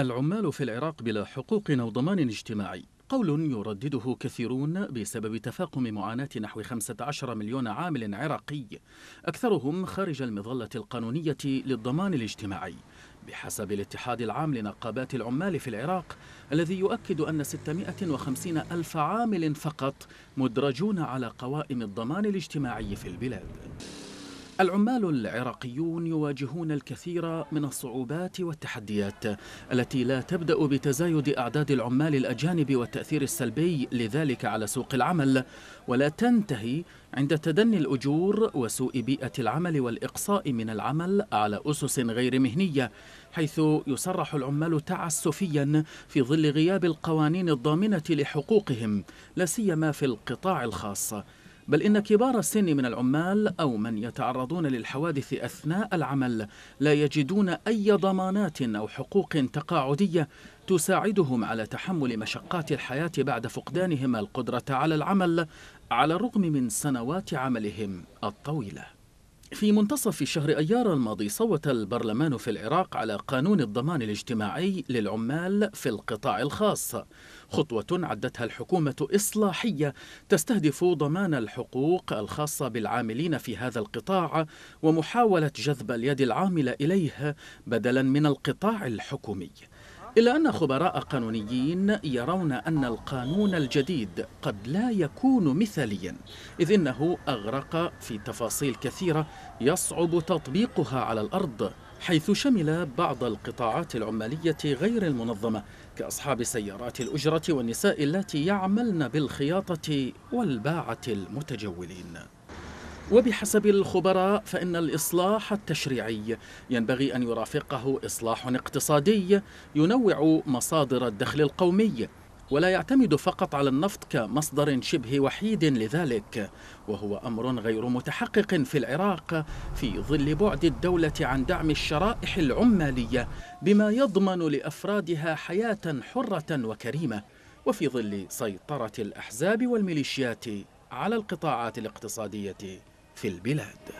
العمال في العراق بلا حقوق أو ضمان اجتماعي قول يردده كثيرون بسبب تفاقم معاناة نحو 15 مليون عامل عراقي أكثرهم خارج المظلة القانونية للضمان الاجتماعي بحسب الاتحاد العام لنقابات العمال في العراق الذي يؤكد أن 650 ألف عامل فقط مدرجون على قوائم الضمان الاجتماعي في البلاد العمال العراقيون يواجهون الكثير من الصعوبات والتحديات التي لا تبدا بتزايد اعداد العمال الاجانب والتاثير السلبي لذلك على سوق العمل ولا تنتهي عند تدني الاجور وسوء بيئه العمل والاقصاء من العمل على اسس غير مهنيه حيث يصرح العمال تعسفيا في ظل غياب القوانين الضامنه لحقوقهم لا سيما في القطاع الخاص بل إن كبار السن من العمال أو من يتعرضون للحوادث أثناء العمل لا يجدون أي ضمانات أو حقوق تقاعدية تساعدهم على تحمل مشقات الحياة بعد فقدانهم القدرة على العمل على الرغم من سنوات عملهم الطويله في منتصف شهر أيار الماضي صوت البرلمان في العراق على قانون الضمان الاجتماعي للعمال في القطاع الخاص خطوة عدتها الحكومة إصلاحية تستهدف ضمان الحقوق الخاصة بالعاملين في هذا القطاع ومحاولة جذب اليد العاملة إليه بدلا من القطاع الحكومي إلا أن خبراء قانونيين يرون أن القانون الجديد قد لا يكون مثاليا إذ إنه أغرق في تفاصيل كثيرة يصعب تطبيقها على الأرض حيث شمل بعض القطاعات العمالية غير المنظمة كأصحاب سيارات الأجرة والنساء اللاتي يعملن بالخياطة والباعة المتجولين وبحسب الخبراء فإن الإصلاح التشريعي ينبغي أن يرافقه إصلاح اقتصادي ينوع مصادر الدخل القومي ولا يعتمد فقط على النفط كمصدر شبه وحيد لذلك وهو امر غير متحقق في العراق في ظل بعد الدوله عن دعم الشرائح العماليه بما يضمن لافرادها حياه حره وكريمه وفي ظل سيطره الاحزاب والميليشيات على القطاعات الاقتصاديه في البلاد